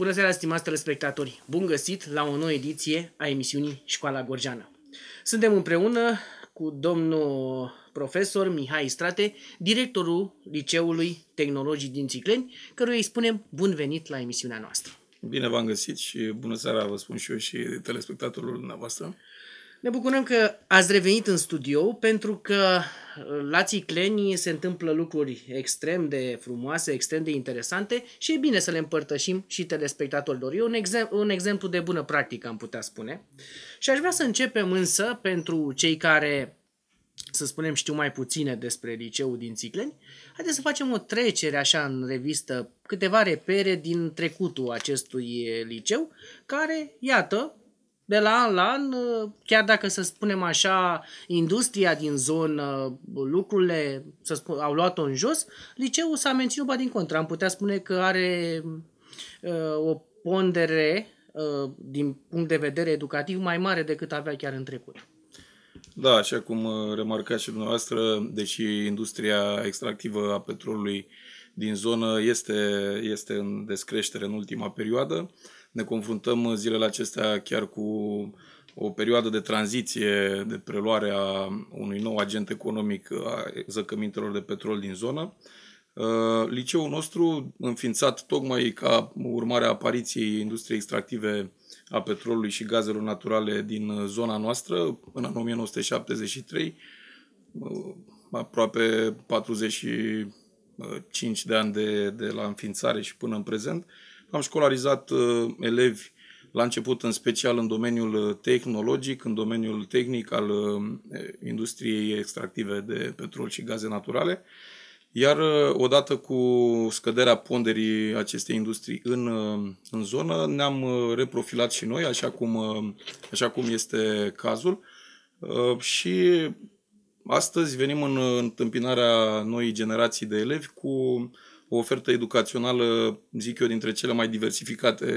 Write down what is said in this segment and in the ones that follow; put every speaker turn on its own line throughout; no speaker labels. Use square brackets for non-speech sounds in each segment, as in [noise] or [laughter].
Bună seara, stimați telespectatori! Bun găsit la o nouă ediție a emisiunii Școala Gorjeană. Suntem împreună cu domnul profesor Mihai Strate, directorul Liceului Tehnologii din Țicleni, căruia îi spunem bun venit la emisiunea noastră.
Bine v-am găsit și bună seara, vă spun și eu și telespectatorilor dumneavoastră.
Ne bucurăm că ați revenit în studio pentru că uh, la Țicleni se întâmplă lucruri extrem de frumoase, extrem de interesante și e bine să le împărtășim și telespectatorilor. E un, exem- un exemplu de bună practică, am putea spune. Și aș vrea să începem însă pentru cei care să spunem, știu mai puține despre liceul din Țicleni. haideți să facem o trecere așa în revistă, câteva repere din trecutul acestui eh, liceu, care, iată, de la an la an, uh, chiar dacă să spunem așa, industria din zonă, uh, lucrurile să spun, au luat-o în jos, liceul s-a menținut, ba din contra. Am putea spune că are uh, o pondere uh, din punct de vedere educativ mai mare decât avea chiar în trecut.
Da, așa cum uh, remarcați și dumneavoastră, deși industria extractivă a petrolului din zonă este, este în descreștere în ultima perioadă, uh, ne confruntăm zilele acestea chiar cu o perioadă de tranziție, de preluare a unui nou agent economic a zăcămintelor de petrol din zonă. Uh, liceul nostru, înființat tocmai ca urmare a apariției industriei extractive a petrolului și gazelor naturale din zona noastră, în anul 1973, uh, aproape 45 de ani de, de la înființare și până în prezent, uh, am școlarizat uh, elevi la început în special în domeniul uh, tehnologic, în domeniul tehnic al uh, industriei extractive de petrol și gaze naturale, iar odată cu scăderea ponderii acestei industrii în, în zonă, ne-am reprofilat și noi, așa cum, așa cum este cazul, și astăzi venim în întâmpinarea noii generații de elevi cu o ofertă educațională, zic eu, dintre cele mai diversificate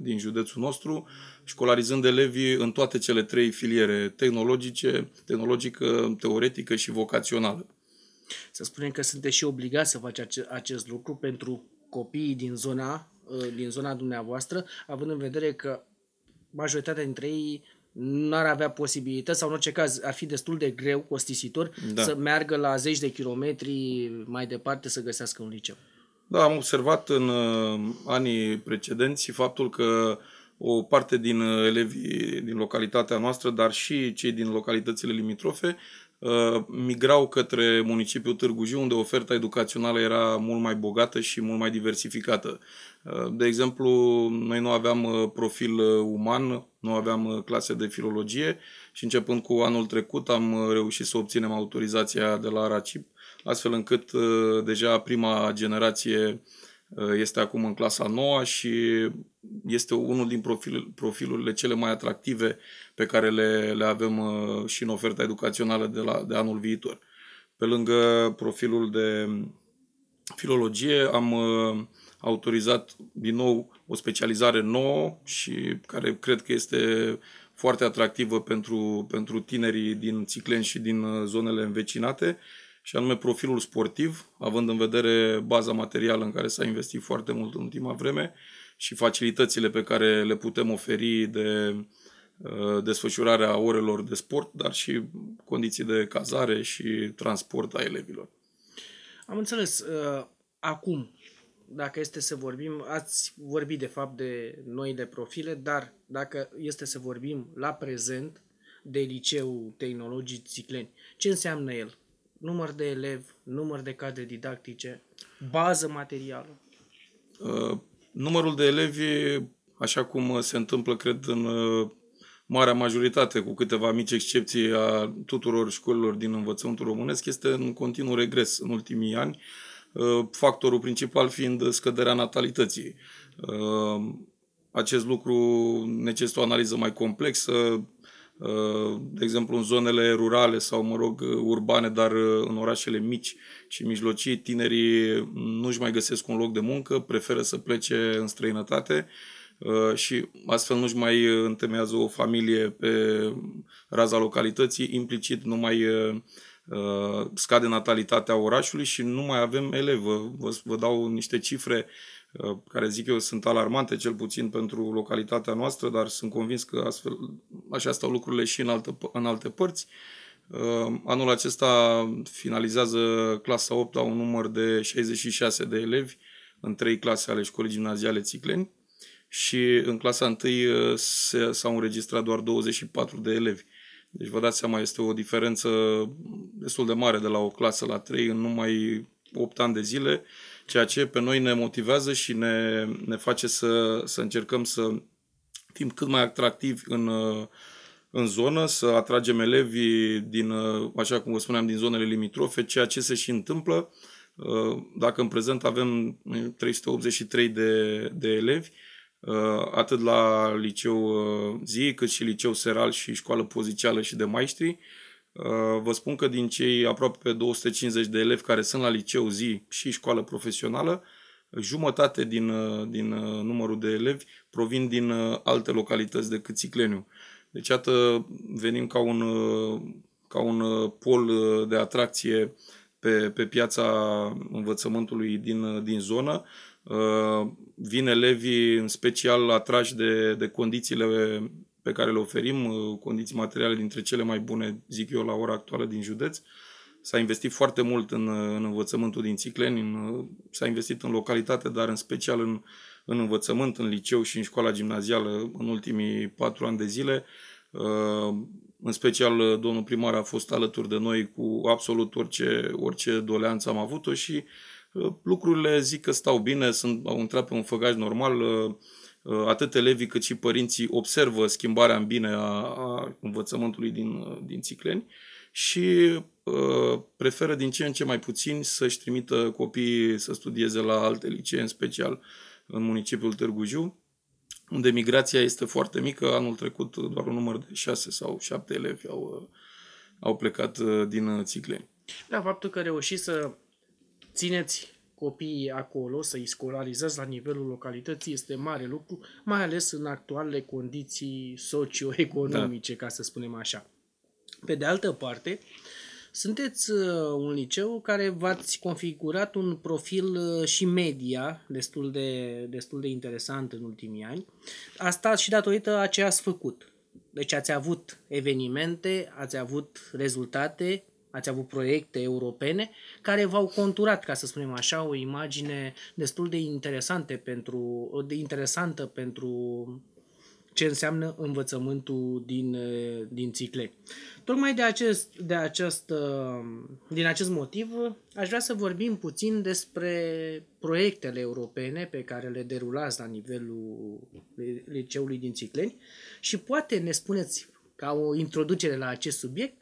din județul nostru, școlarizând elevii în toate cele trei filiere, tehnologice, tehnologică, teoretică și vocațională. Să
spunem că sunteți și obligați să faci acest lucru pentru copiii din zona, ă, din zona dumneavoastră, având în vedere că majoritatea dintre ei n-ar avea posibilități sau în orice caz ar fi destul de greu, costisitor, da. să meargă la zeci de kilometri mai departe să găsească un liceu.
Da, am observat în uh, anii precedenți faptul că o parte din uh, elevii din localitatea noastră, dar și cei din localitățile limitrofe, uh, migrau către municipiul Târgu Jiu, unde oferta educațională era mult mai bogată și mult mai diversificată. De exemplu, noi nu aveam profil uman, nu aveam clase de filologie și începând cu anul trecut am reușit să obținem autorizația de la RACIP astfel încât uh, deja prima generație uh, este acum în clasa 9 și este unul din profil, profilurile cele mai atractive pe care le, le avem uh, și în oferta educațională de, la, de anul viitor. Pe lângă profilul de filologie am autorizat din nou o specializare nouă și care cred că este foarte atractivă pentru, pentru tinerii din Țiclen și din zonele învecinate, și anume profilul sportiv, având în vedere baza materială în care s-a investit foarte mult în ultima vreme și facilitățile pe care le putem oferi de uh, desfășurarea orelor de sport, dar și condiții de cazare și transport a elevilor.
Am înțeles. Uh, acum, dacă este să vorbim, ați vorbit de fapt de noi de profile, dar dacă este să vorbim la prezent de liceul tehnologic Țicleni, ce înseamnă el? număr de elevi, număr de cadre didactice, bază materială? Uh,
numărul de elevi, așa cum uh, se întâmplă, cred, în uh, marea majoritate, cu câteva mici excepții a tuturor școlilor din învățământul românesc, este în continuu regres în ultimii ani, factorul principal fiind scăderea natalității. Acest lucru necesită o analiză mai complexă, Uh, de exemplu în zonele rurale sau, mă rog, uh, urbane, dar uh, în orașele mici și mijlocii, tinerii nu-și mai găsesc un loc de muncă, preferă să plece în străinătate și astfel nu-și mai întemeiază o familie pe raza localității, implicit nu mai scade natalitatea orașului și nu mai avem elevi. Vă, vă dau niște cifre Uh, care zic eu sunt alarmante cel puțin pentru localitatea noastră, dar sunt convins că astfel, așa stau lucrurile și în alte, în alte părți. Uh, anul acesta finalizează clasa 8 a un număr de 66 de elevi în trei clase ale școlii gimnaziale Țicleni și în clasa 1 uh, s-au înregistrat doar 24 de elevi. Deci vă dați seama, este o diferență destul de mare de la o clasă la 3 în numai 8 ani de zile. Uh, ceea ce pe noi ne motivează și ne, ne face să, să încercăm să fim cât mai atractivi în, în zonă, să atragem elevii din, așa cum vă spuneam, din zonele limitrofe, ceea ce se și întâmplă. Dacă în prezent avem 383 de, de elevi, atât la liceu zi, cât și liceu seral și școală pozițială și de maestri, Uh, vă spun că din cei aproape 250 de elevi care sunt la liceu zi și școală profesională, jumătate din, uh, din uh, numărul de elevi provin din alte localități decât Cicleniu. Deci, iată, venim ca un, ca un pol de atracție pe, pe piața învățământului din, din zonă. Vin elevii în special atrași de, de condițiile pe care le oferim, uh, condiții materiale dintre cele mai bune, zic eu, la ora actuală din județ. S-a investit foarte mult în, uh, în învățământul din Cicleni, în, uh, s-a investit în localitate, dar în special în, în învățământ, în liceu și în școala gimnazială în ultimii patru ani de zile. În special, domnul primar a fost alături de noi cu absolut orice, orice doleanță am avut-o și lucrurile zic că stau bine, sunt, au intrat pe un făgaș normal, Uh, atât elevii cât și părinții observă schimbarea în bine a, a învățământului din, uh, din țicleni și uh, preferă din ce în ce mai puțin să-și trimită copiii să studieze la alte licee, în special în municipiul Târgu Jiu, unde migrația este foarte mică. Anul trecut uh, doar un număr de șase sau șapte elevi au, au plecat din Țicleni.
Da, faptul că reușiți să țineți copiii acolo, să-i scolarizezi la nivelul localității este mare lucru, mai ales în actualele condiții socioeconomice, da. ca să spunem așa. Pe de altă parte, sunteți uh, un liceu care v-ați configurat un profil uh, și media destul de, destul de interesant în ultimii ani. Asta și datorită a ce ați făcut. Deci ați avut evenimente, ați avut rezultate ați avut proiecte europene care v-au conturat, ca să spunem așa, o imagine destul de interesante pentru, de interesantă pentru ce înseamnă învățământul din, din țicle. Tocmai de acest, de acest, din acest motiv aș vrea să vorbim puțin despre proiectele europene pe care le derulați la nivelul liceului din Cicleni și poate ne spuneți ca o introducere la acest subiect,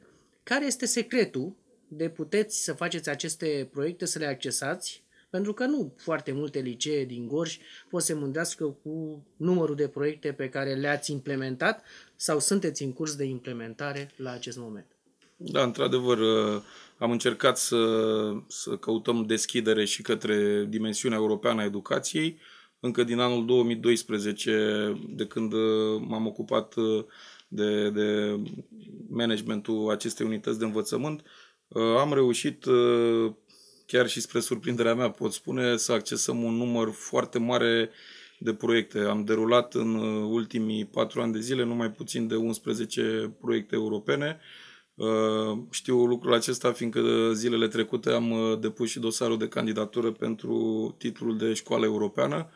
care este secretul de puteți să faceți aceste proiecte, să le accesați? Pentru că nu foarte multe licee din Gorj pot să mândrească cu numărul de proiecte pe care le-ați implementat sau sunteți în curs de implementare la acest moment.
Da, într-adevăr, uh, am încercat să, să căutăm deschidere și către dimensiunea europeană a educației. Încă din anul 2012, de când uh, m-am ocupat uh, de, de managementul acestei unități de învățământ, uh, am reușit, uh, chiar și spre surprinderea mea pot spune, să accesăm un număr foarte mare de proiecte. Am derulat în uh, ultimii patru ani de zile numai puțin de 11 proiecte europene. Știu lucrul acesta fiindcă zilele trecute am depus și dosarul de candidatură pentru titlul de școală europeană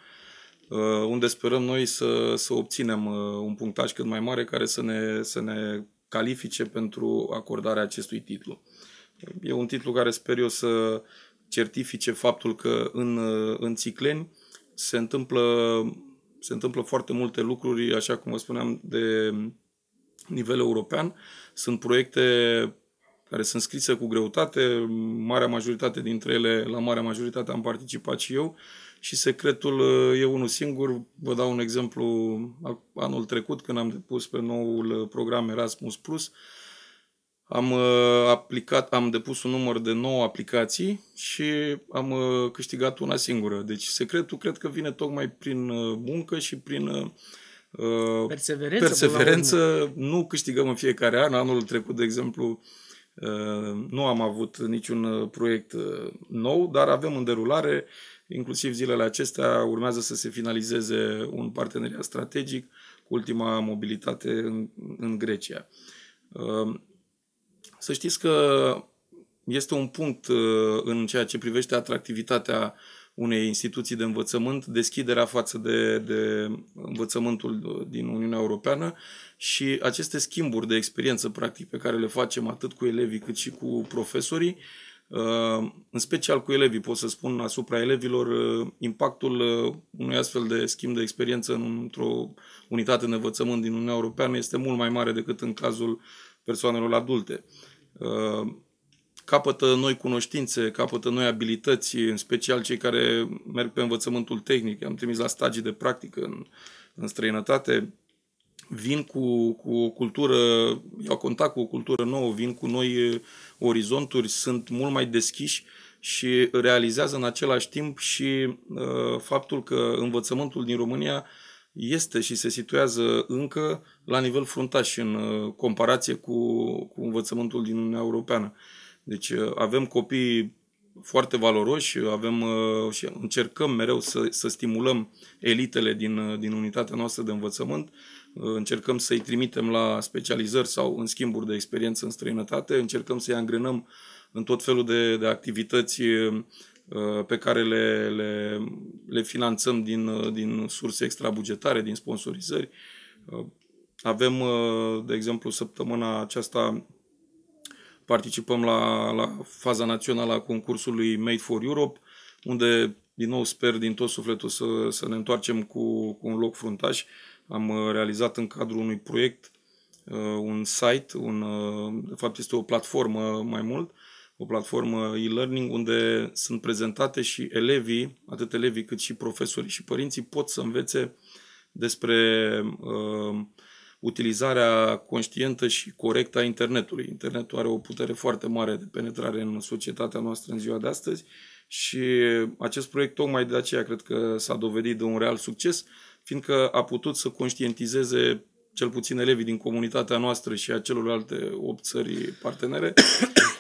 Uh, unde sperăm noi să, să obținem uh, un punctaj cât mai mare care să ne, să ne califice pentru acordarea acestui titlu. E un titlu care sper eu să certifice faptul că în, uh, în Țicleni se întâmplă, se întâmplă foarte multe lucruri, așa cum vă spuneam, de nivel european. Sunt proiecte care sunt scrise cu greutate, marea majoritate dintre ele, la marea majoritate am participat și eu, uh, și secretul e unul singur. Vă dau un exemplu. Anul trecut, când am depus pe noul uh, program Erasmus+, Plus, am uh, aplicat, am depus un număr de 9 aplicații și am uh, câștigat una singură. Deci secretul cred că vine tocmai prin muncă și prin perseverență. perseverență. Nu câștigăm în fiecare an. Anul trecut, de exemplu, nu am avut niciun proiect nou, dar avem în derulare Inclusiv zilele acestea urmează să se finalizeze un parteneriat strategic cu ultima mobilitate în, în Grecia. Ehm, să știți că este un punct uh, în ceea ce privește atractivitatea unei instituții de învățământ, deschiderea față de, de învățământul din Uniunea Europeană și aceste schimburi de experiență, practic, pe care le facem atât cu elevii cât și cu profesorii, uh, Ehm, în special cu elevii, pot să spun asupra elevilor, ehm, impactul ehm, unui astfel de schimb de experiență într-o unitate de învățământ din Uniunea Europeană este mult mai mare decât în cazul persoanelor adulte. Capătă noi cunoștințe, capătă noi abilități, în special cei care merg pe învățământul tehnic. Am trimis la stagii de practică în, în străinătate, vin cu, cu o cultură, iau contact cu o cultură nouă, vin cu noi eh, orizonturi, sunt mult mai deschiși și realizează în același timp și uh, faptul că învățământul din România este și se situează încă la nivel fruntaș în uh, comparație cu, cu învățământul din Uniunea Europeană. Deci uh, avem copii foarte valoroși, avem uh, și încercăm mereu să, să stimulăm elitele din, din unitatea noastră de învățământ, uh, încercăm să-i trimitem la specializări sau în schimburi de experiență în străinătate, încercăm să-i angrenăm în tot felul de, de activități pe care le, le, le finanțăm din, din surse extrabugetare, din sponsorizări. Avem, de exemplu, săptămâna aceasta participăm la, la faza națională a concursului Made for Europe, unde, din nou, sper din tot sufletul să, să ne întoarcem cu, cu un loc fruntaș am uh, realizat în cadrul unui proiect uh, un site, un, uh, de fapt este o platformă mai mult, o platformă e-learning unde sunt prezentate și elevii, atât elevii cât și profesorii și părinții pot să învețe despre uh, utilizarea conștientă și corectă a internetului. Internetul are o putere foarte mare de penetrare în societatea noastră în ziua de astăzi și acest proiect tocmai de aceea cred că s-a dovedit de un real succes fiindcă a putut să conștientizeze cel puțin elevii din comunitatea noastră și a celorlalte 8 țări partenere,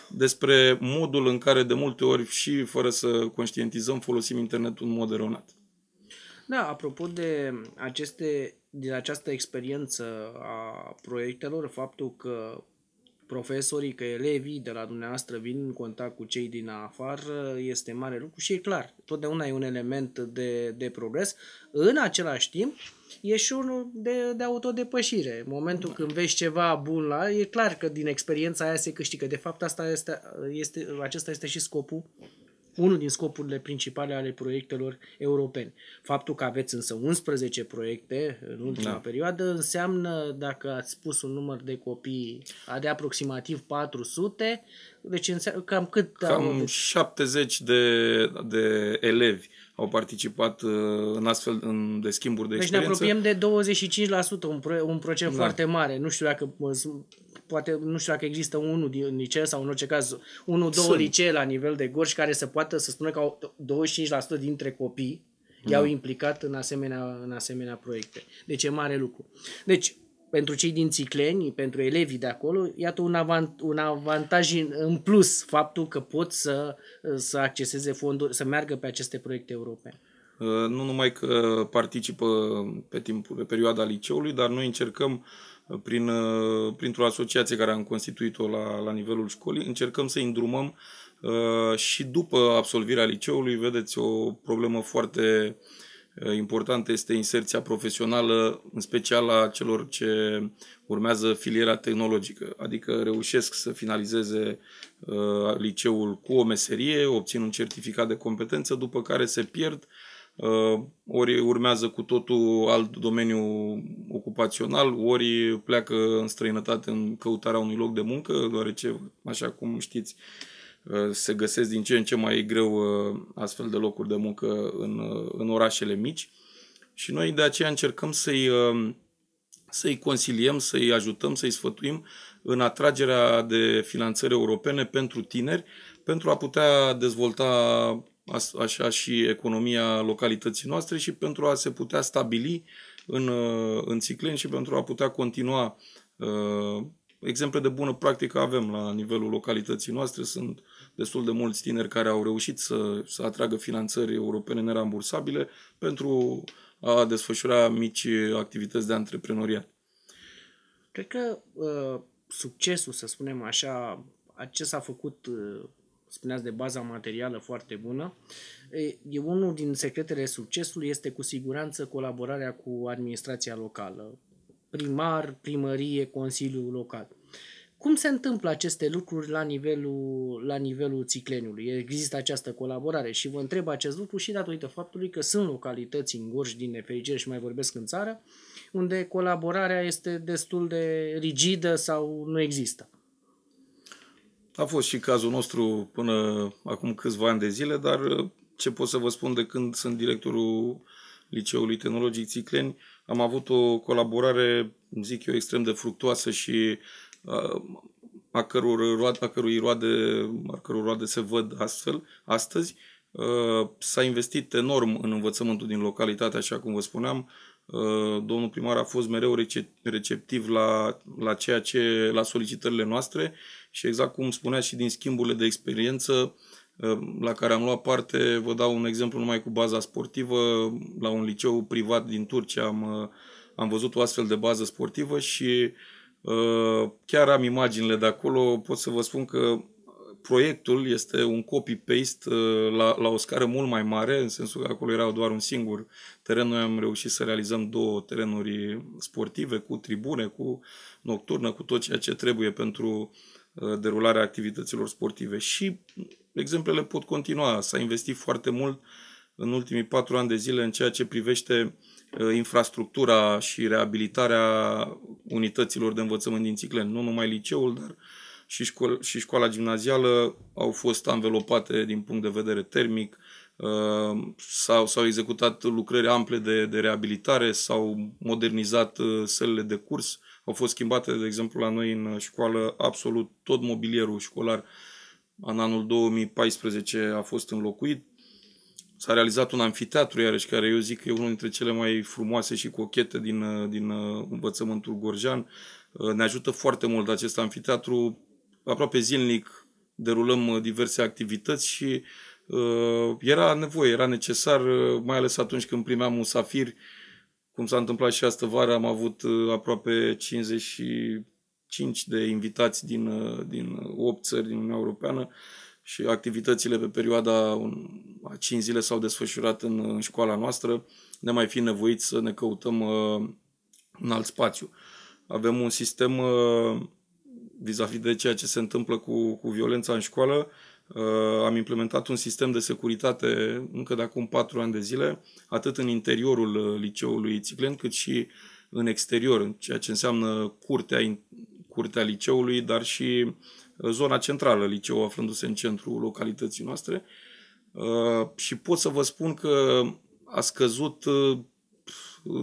[coughs] despre modul în care de multe ori și fără să conștientizăm folosim internetul în mod eronat.
Da, apropo de aceste, din această experiență a proiectelor, faptul că profesorii, că elevii de la dumneavoastră vin în contact cu cei din afară, este mare lucru și e clar, totdeauna e un element de, de progres. În același timp, e și unul de, de autodepășire. În momentul da. când vezi ceva bun la, e clar că din experiența aia se câștigă. De fapt, asta este, este, acesta este și scopul unul din scopurile principale ale proiectelor europene. Faptul că aveți însă 11 proiecte în ultima da. perioadă înseamnă, dacă ați spus un număr de copii de aproximativ 400, deci înseamnă cam cât? Cam
70 de, de elevi au participat uh, în astfel în, de schimburi de deci experiență. Deci
ne apropiem de 25%, un, pro, un procent da. foarte mare. Nu știu dacă poate nu știu dacă există unul din licee sau în orice caz, unul, două Sunt. licee la nivel de gorj care să poată să spună că au 25% dintre copii mm. i-au implicat în asemenea, în asemenea proiecte. Deci e mare lucru. Deci, pentru cei din Țicleni, pentru elevii de acolo, iată un, avant, un avantaj în, plus faptul că pot să, să acceseze fonduri, să meargă pe aceste proiecte europene.
Uh, nu numai că participă pe timpul, pe perioada liceului, dar noi încercăm uh, prin, uh, printr-o asociație care am constituit-o la, la nivelul școlii, încercăm să îndrumăm uh, și după absolvirea liceului, vedeți, o problemă foarte uh, importantă este inserția profesională, în special a celor ce urmează filiera tehnologică, adică reușesc să finalizeze uh, liceul cu o meserie, obțin un certificat de competență, după care se pierd uh, Uh, ori urmează cu totul alt domeniu ocupațional, ori pleacă în străinătate în căutarea unui loc de muncă, deoarece, așa cum știți, uh, se găsesc din ce în ce mai greu uh, astfel de locuri de muncă în, în orașele mici și noi de aceea încercăm să-i, să-i consiliem, să-i ajutăm, să-i sfătuim în atragerea de finanțări europene pentru tineri, pentru a putea dezvolta așa și economia localității noastre și pentru a se putea stabili în, în Țicleni și pentru a putea continua. Uh, exemple de bună practică avem la nivelul localității noastre, sunt destul de mulți tineri care au reușit să, să atragă finanțări europene nerambursabile pentru a desfășura mici activități de antreprenoriat.
Cred că uh, succesul, să spunem așa, ce s-a făcut uh, spuneați de baza materială foarte bună. E unul din secretele succesului este cu siguranță colaborarea cu administrația locală, primar, primărie, consiliul local. Cum se întâmplă aceste lucruri la nivelul, la nivelul Țicleniului? Există această colaborare și vă întreb acest lucru și datorită faptului că sunt localități în Gorj din nefericire și mai vorbesc în țară, unde colaborarea este destul de rigidă sau nu există.
A fost și cazul nostru până acum câțiva ani de zile, dar uh, ce pot să vă spun de când sunt directorul Liceului Tehnologic Țicleni, am avut o colaborare, zic eu, extrem de fructuoasă și uh, a căror roade, a cărui roade, a cărui roade se văd astfel astăzi. Uh, s-a investit enorm în învățământul din localitate, așa cum vă spuneam. Uh, domnul primar a fost mereu receptiv la, la ceea ce, la solicitările noastre și exact cum spunea și din schimburile de experiență uh, la care am luat parte, vă dau un exemplu numai cu baza sportivă, la un liceu privat din Turcia am, uh, am văzut o astfel de bază sportivă și chiar am imaginile de acolo, pot să vă spun că proiectul este un copy-paste uh, la, la o scară mult mai mare, în sensul că acolo era doar un singur teren. Noi am reușit să realizăm două terenuri sportive cu tribune, cu nocturnă, cu tot ceea ce trebuie pentru uh, derularea activităților sportive. Și exemplele pot continua. S-a investit foarte mult în ultimii patru ani de zile în ceea ce privește uh, infrastructura și reabilitarea unităților de învățământ din Ciclen. Nu numai liceul, dar uh, și, școl- și școala gimnazială au fost anvelopate din punct de vedere termic, uh, s-au, s-au executat lucrări ample de, de reabilitare, s-au modernizat uh, sălile de curs, au fost schimbate, de exemplu, la noi în școală absolut tot mobilierul școlar în anul 2014 a fost înlocuit. S-a realizat un anfiteatru, iarăși, care eu zic că e unul dintre cele mai frumoase și cochete din, din uh, învățământul gorjan. Ne ajută foarte mult acest anfiteatru aproape zilnic derulăm uh, diverse activități și uh, era nevoie, era necesar, uh, mai ales atunci când primeam un safir, cum s-a întâmplat și astă vară, am avut uh, aproape 55 de invitați din, din 8 țări din Uniunea Europeană și activitățile pe perioada a 5 zile s-au desfășurat în, în școala noastră, ne mai fi nevoit să ne căutăm uh, un alt spațiu. Avem un sistem uh, vis-a-vis de ceea ce se întâmplă cu, cu violența în școală, uh, am implementat un sistem de securitate încă de acum patru ani de zile, atât în interiorul uh, liceului Țiclen, cât și în exterior, ceea ce înseamnă curtea, curtea liceului, dar și uh, zona centrală, liceul aflându-se în centrul localității noastre. Și pot să vă spun că a scăzut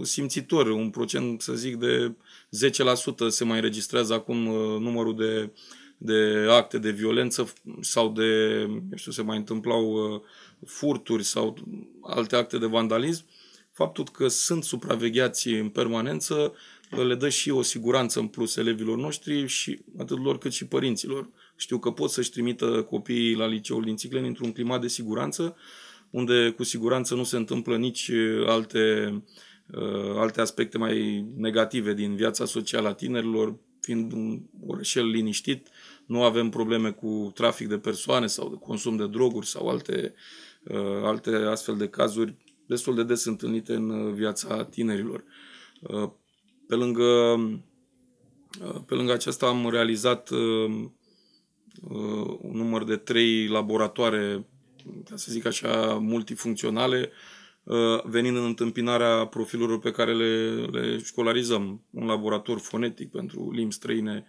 simțitor un procent, să zic, de 10% se mai înregistrează acum uh, numărul de, de acte de violență sau de, eu știu, se mai întâmplau uh, furturi sau alte acte de vandalism, faptul că sunt supravegheați în permanență uh, le dă și o siguranță în plus elevilor noștri și atât lor cât și părinților. Știu că pot să-și trimită copiii la liceul din Țiclen într-un climat de siguranță, unde cu siguranță nu se întâmplă nici alte uh, Uh, alte aspecte mai negative din viața socială a tinerilor, fiind un orășel liniștit, nu avem probleme cu trafic de persoane sau de consum de droguri sau alte, uh, alte astfel de cazuri destul de des întâlnite în uh, viața tinerilor. Pe lângă, pe lângă aceasta am realizat un număr de trei laboratoare, ca să zic așa, multifuncționale, Uh, venind în întâmpinarea profilurilor pe care le, le școlarizăm. Un laborator fonetic pentru limbi străine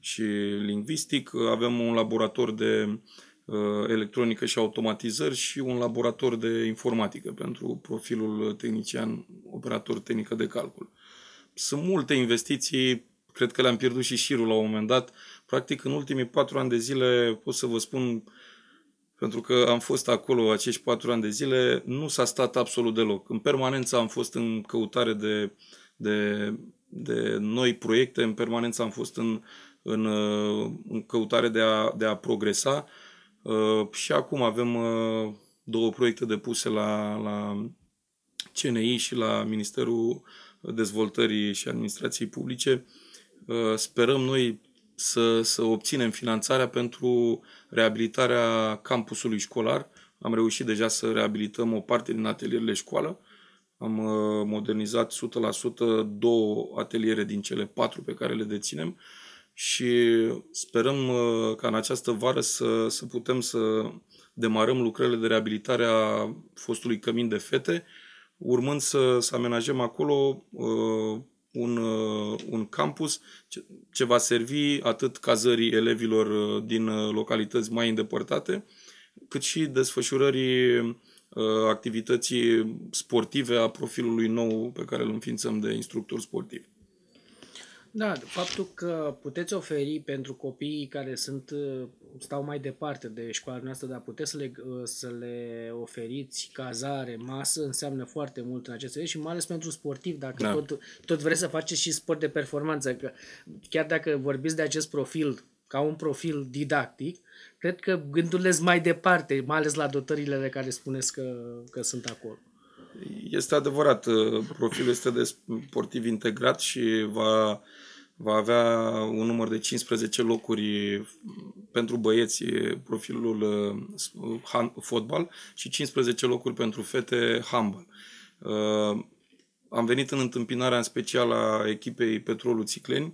și lingvistic, avem un laborator de uh, electronică și automatizări și un laborator de informatică pentru profilul tehnician operator tehnică de calcul. Sunt multe investiții, cred că le-am pierdut și șirul la un moment dat. Practic, în ultimii patru ani de zile pot să vă spun pentru că am fost acolo acești patru ani de zile, nu s-a stat absolut deloc. În permanență am fost în căutare de, de, de noi proiecte, în permanență am fost în, în, în căutare de a, de a progresa uh, și acum avem uh, două proiecte depuse la, la CNI și la Ministerul Dezvoltării și Administrației Publice. Uh, sperăm noi să, să obținem finanțarea pentru reabilitarea campusului școlar. Am reușit deja să reabilităm o parte din atelierele școală. Am uh, modernizat 100% două ateliere din cele patru pe care le deținem și sperăm uh, ca în această vară să, să putem să demarăm lucrările de reabilitare a fostului cămin de fete, urmând să, să amenajăm acolo uh, un, uh, un campus ce, ce va servi atât cazării elevilor uh, din uh, localități mai îndepărtate, cât și desfășurării activității sportive a profilului nou pe care îl înființăm de instructor sportiv.
Da, faptul că puteți oferi pentru copiii care sunt stau mai departe de școala noastră, dar puteți să le, să le oferiți cazare, masă, înseamnă foarte mult în sens și mai ales pentru sportiv, dacă da. tot, tot vreți să faceți și sport de performanță, că chiar dacă vorbiți de acest profil ca un profil didactic, cred că gândurile mai departe, mai ales la dotările de care spuneți că, că sunt acolo.
Este adevărat, profilul este de sportiv integrat și va va avea un număr de 15 locuri pentru băieți profilul uh, fotbal și 15 locuri pentru fete handbal. Uh, am venit în întâmpinarea în special a echipei Petrolul Țicleni.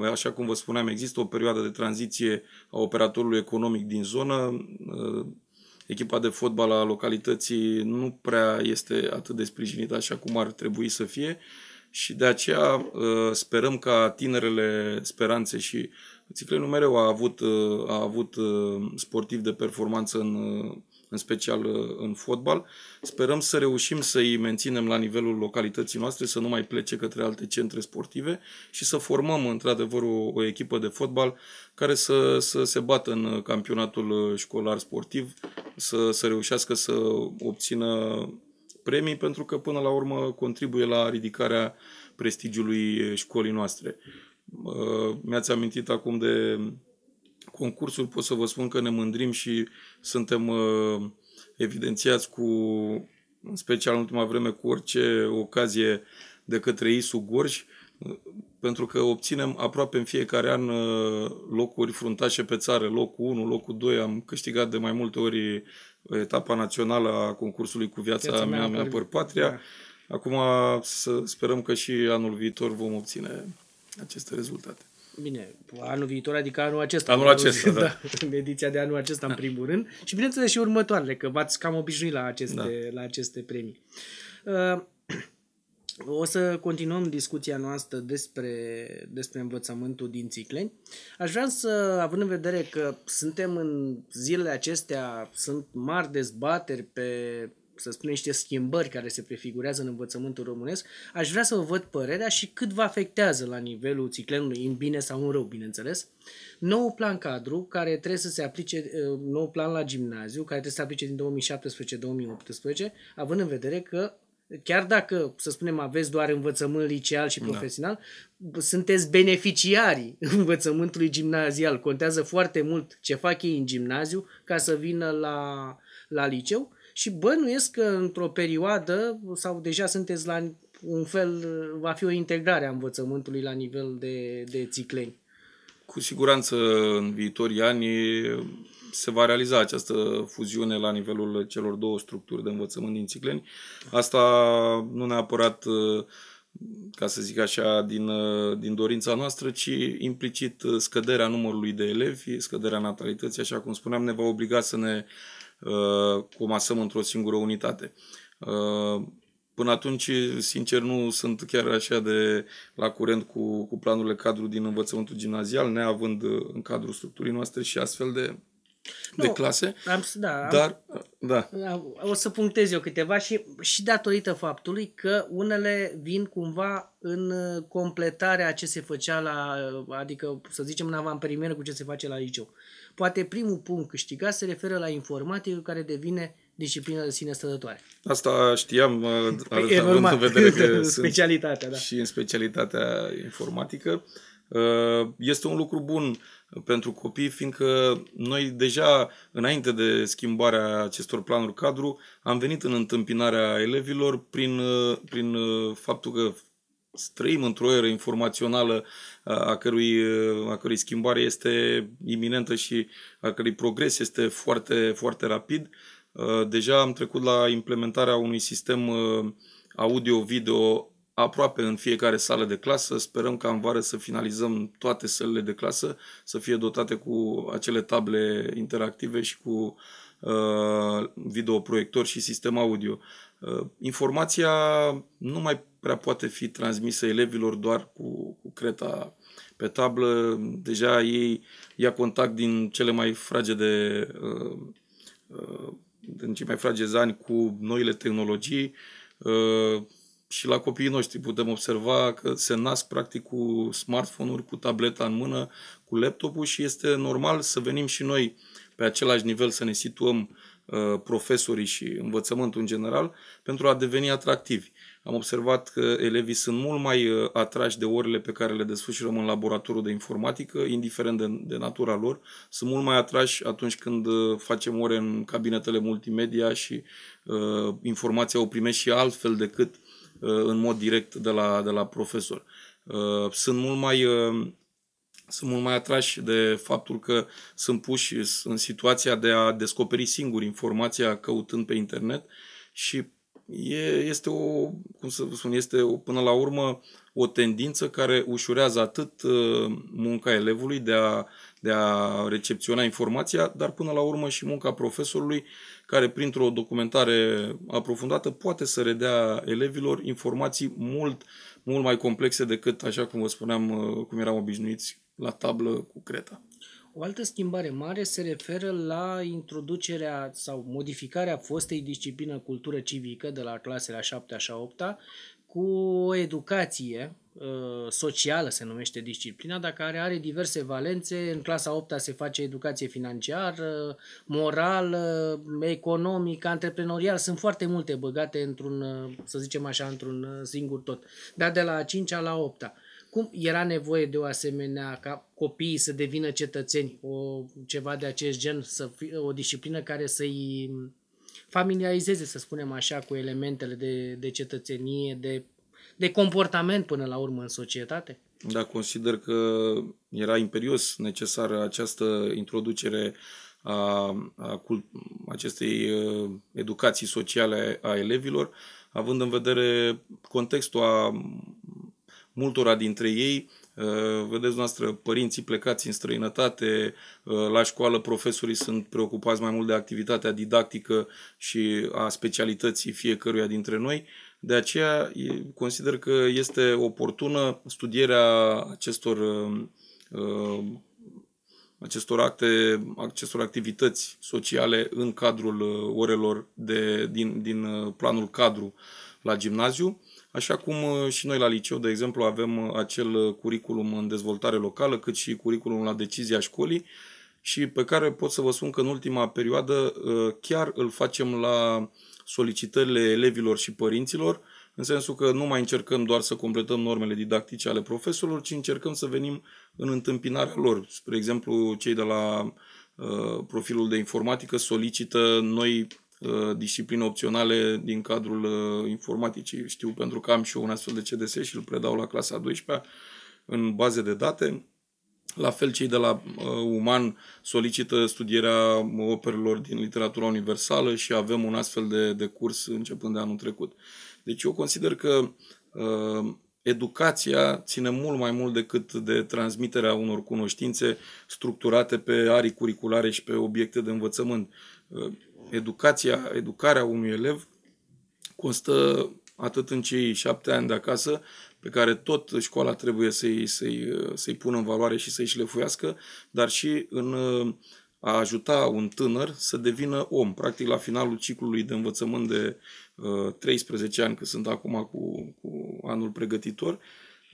Uh, așa cum vă spuneam, există o perioadă de tranziție a operatorului economic din zonă. Uh, echipa de fotbal a localității nu prea este atât de sprijinită așa cum ar trebui să fie și de aceea uh, sperăm ca tinerele speranțe și Țiclenul mereu a avut, uh, a avut uh, sportiv de performanță în, în special în fotbal. Sperăm să reușim să-i menținem la nivelul localității noastre, să nu mai plece către alte centre sportive și să formăm într-adevăr o, o echipă de fotbal care să, să se bată în campionatul școlar sportiv, să, să reușească să obțină premii pentru că până la urmă contribuie la ridicarea prestigiului eh, școlii noastre. Uh, mi-ați amintit acum de concursul, pot să vă spun că ne mândrim și suntem uh, evidențiați cu, în special în ultima vreme, cu orice ocazie de către ISU Gorj, pentru că obținem aproape în fiecare an uh, locuri fruntașe pe țară, locul 1, locul 2, am câștigat de mai multe ori etapa națională a concursului cu viața, viața mea, mea păr patria. Da. Acum să sperăm că și anul viitor vom obține aceste rezultate.
Bine, anul viitor, adică anul acesta. Anul acesta, [laughs] da. da. Ediția de anul acesta, da. în primul rând. Și bineînțeles și următoarele, că v-ați cam obișnuit la aceste, da. la aceste premii. Uh, o să continuăm discuția noastră despre, despre învățământul din Țicleni. Aș vrea să, având în vedere că suntem în zilele acestea, sunt mari dezbateri pe, să spunem, niște schimbări care se prefigurează în învățământul românesc, aș vrea să vă văd părerea și cât vă afectează la nivelul Țiclenului, în bine sau în rău, bineînțeles, nou plan cadru care trebuie să se aplice, nou plan la gimnaziu, care trebuie să se aplice din 2017-2018, având în vedere că chiar dacă, să spunem, aveți doar învățământ liceal și da. profesional, da. sunteți beneficiarii [laughs] învățământului gimnazial. Contează foarte mult ce fac ei în gimnaziu ca să vină la, la liceu și bănuiesc că într-o perioadă sau deja sunteți la un fel, va fi o integrare a învățământului la nivel
de, de țicleni. Cu siguranță în viitorii ani se va realiza această fuziune la nivelul celor două structuri de învățământ din Țicleni. Asta nu neapărat uh, ca să zic așa, din, uh, din dorința noastră, ci implicit uh, scăderea numărului de elevi, scăderea natalității, așa cum spuneam, ne va obliga să ne uh, comasăm într-o singură unitate. Uh, Până atunci, sincer, nu sunt chiar așa de la curent cu, cu planurile cadru din învățământul gimnazial, neavând în cadrul structurii noastre și astfel de nu, de clase.
Am, da, dar, am, da. da. O să punctez eu câteva și, și datorită faptului că unele vin cumva în uh, completarea ce se făcea la, uh, adică să zicem în avantpremieră cu ce se face la liceu. Poate primul punct câștigat se referă la informatică care devine disciplina de sine stătătoare.
Asta știam, uh, păi, având în vedere că [laughs] sunt specialitatea, da. și în specialitatea informatică. Uh, Ă, este un lucru bun pentru copii, fiindcă noi deja, înainte de schimbarea acestor planuri cadru, am venit în întâmpinarea elevilor prin, ă, prin ă, faptul că străim într-o eră informațională a cărui, a cărui schimbare este iminentă și a cărui progres este foarte, foarte rapid. Deja am trecut la implementarea unui sistem audio-video aproape în fiecare sală de clasă. Sperăm ca în vară să finalizăm toate sălile de clasă, să fie dotate cu acele table interactive și cu uh, videoproiector și sistem audio. Uh, informația nu mai prea poate fi transmisă elevilor doar cu, cu creta pe tablă. Deja ei ia contact din cele mai de... uh, uh, din cei mai fragezi ani cu noile tehnologii. Uh, și la copiii noștri putem observa că se nasc practic cu smartphone-uri, cu tableta în mână, cu laptopul și este normal să venim și noi pe același nivel să ne situăm uh, profesorii și învățământul în general pentru a deveni atractivi. Am observat că elevii sunt mult mai uh, atrași de orele pe care le desfășurăm în laboratorul de informatică, indiferent de, de natura lor. Sunt mult mai atrași atunci când uh, facem ore în cabinetele multimedia și uh, informația o primești și altfel decât uh, Uh, în mod direct de la, de la profesor. Uh, sunt mult mai uh, sunt mult mai atrași de faptul că sunt puși în situația de a descoperi singur informația căutând pe internet și e, este o, cum să spun, este o, până la urmă o tendință care ușurează atât munca elevului de a, de a recepționa informația, dar până la urmă și munca profesorului care printr-o documentare aprofundată poate să redea elevilor informații mult, mult mai complexe decât, așa cum vă spuneam, uh, cum eram obișnuiți la tablă cu creta.
O altă schimbare mare se referă la introducerea sau modificarea fostei disciplină cultură civică de la clasele a 7 a 8 -a, cu o educație uh, socială se numește disciplina, dar care are diverse valențe. În clasa 8 se face educație financiară, morală, economică, antreprenorial. Sunt foarte multe băgate într-un, uh, să zicem așa, într-un uh, singur tot. Dar de la 5 la 8 cum era nevoie de o asemenea ca copiii să devină cetățeni, o, ceva de acest gen, să fie o disciplină care să-i familiarizeze, să spunem așa, cu elementele de, de cetățenie, de, de comportament până la urmă în societate?
Da, consider că era imperios necesară această introducere a, a cult, acestei uh, educații sociale a elevilor, având în vedere contextul a multora dintre ei, Uh, vedeți noastră, părinții plecați în străinătate, uh, la școală profesorii sunt preocupați mai mult de activitatea didactică și a specialității fiecăruia dintre noi. De aceea consider că este oportună studierea acestor, uh, acestor acte, acestor activități sociale în cadrul orelor de, din, din planul cadru la gimnaziu Așa cum uh, și noi la liceu, de exemplu, avem uh, acel uh, curriculum în dezvoltare locală, cât și curriculum la decizia școlii și pe care pot să vă spun că în ultima perioadă chiar îl facem la solicitările elevilor și părinților, în sensul că nu mai încercăm doar să completăm normele didactice ale profesorilor, ci încercăm să venim în întâmpinarea lor. Spre exemplu, cei de la profilul de informatică solicită noi Uh, discipline opționale din cadrul uh, informaticii. Știu pentru că am și eu un astfel de CDS și îl predau la clasa 12 în baze de date. La fel, cei de la uh, Uman solicită studierea operelor din literatura universală și avem un astfel de, de curs începând de anul trecut. Deci eu consider că uh, educația ține mult mai mult decât de transmiterea unor cunoștințe structurate pe arii curriculare și pe obiecte de învățământ. Uh, educația, educarea unui elev constă atât în cei șapte ani de acasă, pe care tot școala trebuie să-i, să-i, să-i pună în valoare și să-i șlefuiască, dar și în a ajuta un tânăr să devină om. Practic, la finalul ciclului de învățământ de uh, 13 ani, că sunt acum cu, cu anul pregătitor,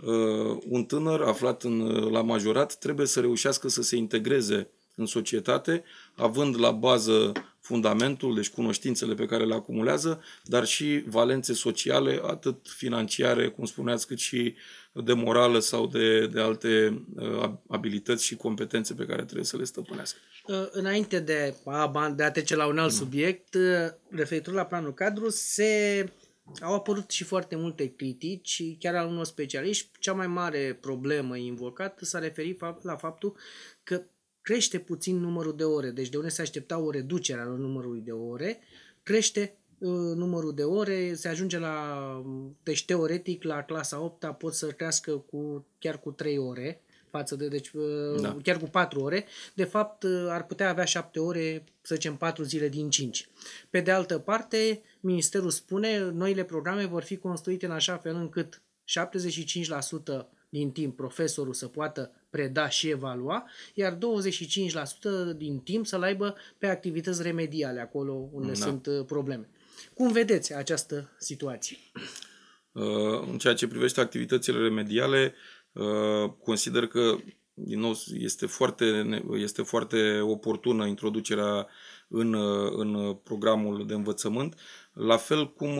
uh, un tânăr aflat în, la majorat trebuie să reușească să se integreze în societate, având la bază fundamentul, deci cunoștințele pe care le acumulează, dar și valențe sociale, atât financiare, cum spuneați, cât și de morală sau de, de alte uh, abilități și competențe pe care trebuie să le stăpânească.
Uh, înainte de a, de a trece la un alt mm. subiect, uh, referitor la planul cadru, se au apărut și foarte multe critici, chiar al unor specialiști. Cea mai mare problemă invocată s-a referit la faptul că crește puțin numărul de ore. Deci de unde se aștepta o reducere a numărului de ore, crește uh, numărul de ore, se ajunge la, um, deci teoretic, la clasa 8 -a pot să crească cu, chiar cu 3 ore față de, deci uh, da. chiar cu 4 ore. De fapt, uh, ar putea avea 7 ore, să zicem 4 zile din 5. Pe de altă parte, ministerul spune, noile programe vor fi construite în așa fel încât 75% din timp profesorul să poată preda și evalua, iar 25% din timp să-l aibă pe activități remediale, acolo unde da. sunt uh, probleme. Cum vedeți această situație?
Uh, în ceea ce privește activitățile remediale, uh, consider că din nou, este foarte, este foarte oportună introducerea în, în programul de învățământ, la fel cum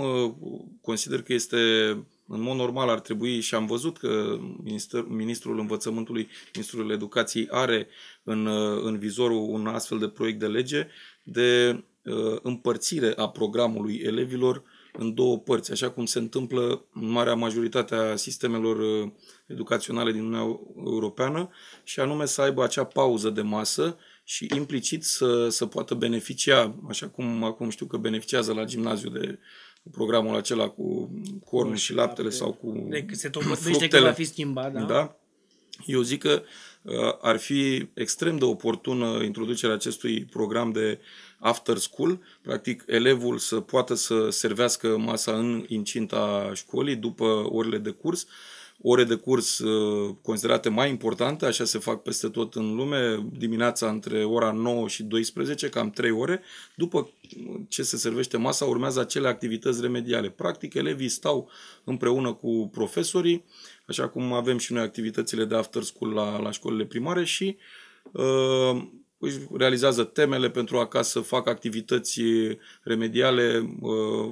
consider că este în mod normal ar trebui și am văzut că minister, Ministrul Învățământului, Ministrul Educației are în, în vizorul un astfel de proiect de lege de uh, împărțire a programului elevilor în două părți, așa cum se întâmplă în marea majoritate a sistemelor uh, educaționale din Uniunea Europeană, și anume să aibă acea pauză de masă și implicit să, să poată beneficia, așa cum acum știu că beneficiază la gimnaziu de programul acela cu corn și laptele sau cu de, se tot [clears throat] fructele. că va fi schimbat, da? da? Eu zic că uh, ar fi extrem de oportună introducerea acestui program de after school, practic elevul să poată să servească masa în incinta școlii după orele de curs, uh, ore de curs uh, considerate mai importante, așa se fac peste tot în lume, dimineața între ora 9 și 12, cam 3 ore, după ce se servește masa urmează acele activități remediale. Practic, elevii stau împreună cu profesorii, așa cum avem și noi activitățile de after school la, la școlile primare și uh, își realizează temele pentru acasă, fac activități remediale,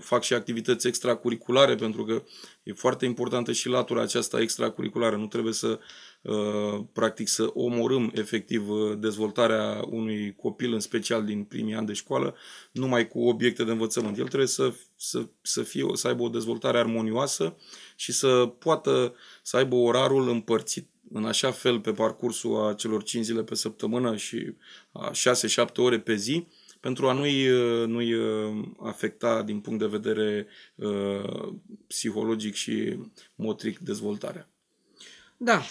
fac și activități extracurriculare, pentru că e foarte importantă și latura aceasta extracurriculară. Nu trebuie să, ă, practic, să omorâm efectiv ă, dezvoltarea unui copil, în special din primii ani de școală, numai cu obiecte de învățământ. El trebuie să, să, să, fie, să aibă o dezvoltare armonioasă și să poată să aibă orarul împărțit în așa fel pe parcursul a celor 5 zile pe săptămână și a 6-7 ore pe zi, pentru a nu-i, uh, nu-i uh, afecta din punct de vedere uh, psihologic și motric dezvoltarea.
Da,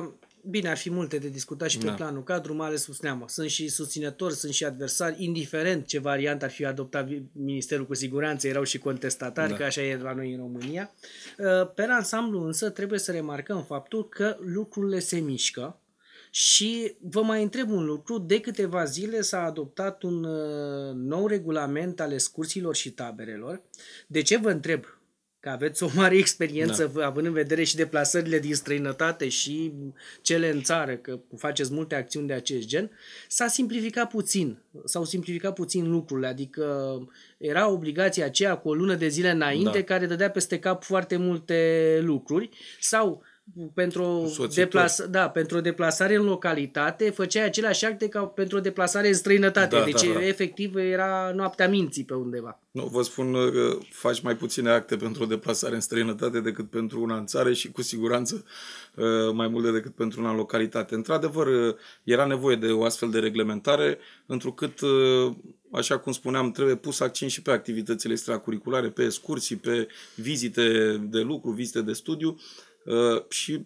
uh, bine, ar fi multe de discutat și pe da. planul cadru, mai ales neamă. Sunt și susținători, sunt și adversari, indiferent ce variantă ar fi adoptat Ministerul cu siguranță, erau și contestatari, da. că așa e la noi în România. Uh, pe ansamblu însă trebuie să remarcăm faptul că lucrurile se mișcă, și vă mai întreb un lucru, de câteva zile s-a adoptat un uh, nou regulament al excursiilor și taberelor. De ce vă întreb? că aveți o mare experiență da. având în vedere și deplasările din străinătate și cele în țară, că faceți multe acțiuni de acest gen, s-a simplificat puțin, s-au simplificat puțin lucrurile, adică era obligația aceea cu o lună de zile înainte da. care dădea peste cap foarte multe lucruri sau pentru, deplas- da, pentru deplasare în localitate, făceai aceleași acte ca pentru deplasare în străinătate. Da, deci, da, da. efectiv, era noaptea minții pe undeva.
Nu, vă spun uh, că faci mai puține acte pentru o deplasare în străinătate decât pentru una în țară și, cu siguranță, uh, mai multe decât pentru una în localitate. Într-adevăr, uh, era nevoie de o astfel de reglementare, întrucât așa cum spuneam, trebuie pus accent și pe activitățile extracurriculare, pe excursii, pe vizite de lucru, vizite de studiu, Uh, și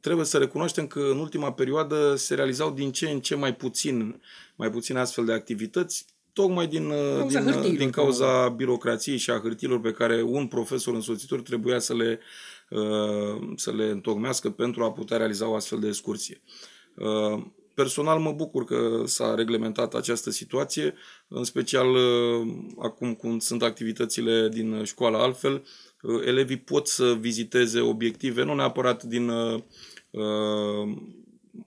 trebuie să recunoaștem că în ultima perioadă se realizau din ce în ce mai puțin, mai puțin astfel de activități, tocmai din uh, exact, din, uh, din cauza birocrației și a hârtilor pe care un profesor însoțitor trebuia să le, să le întocmească pentru a putea realiza o astfel de excursie. Personal mă bucur că s-a reglementat această situație, în special acum când sunt activitățile din școala altfel, elevii pot să viziteze obiective, nu neapărat din uh,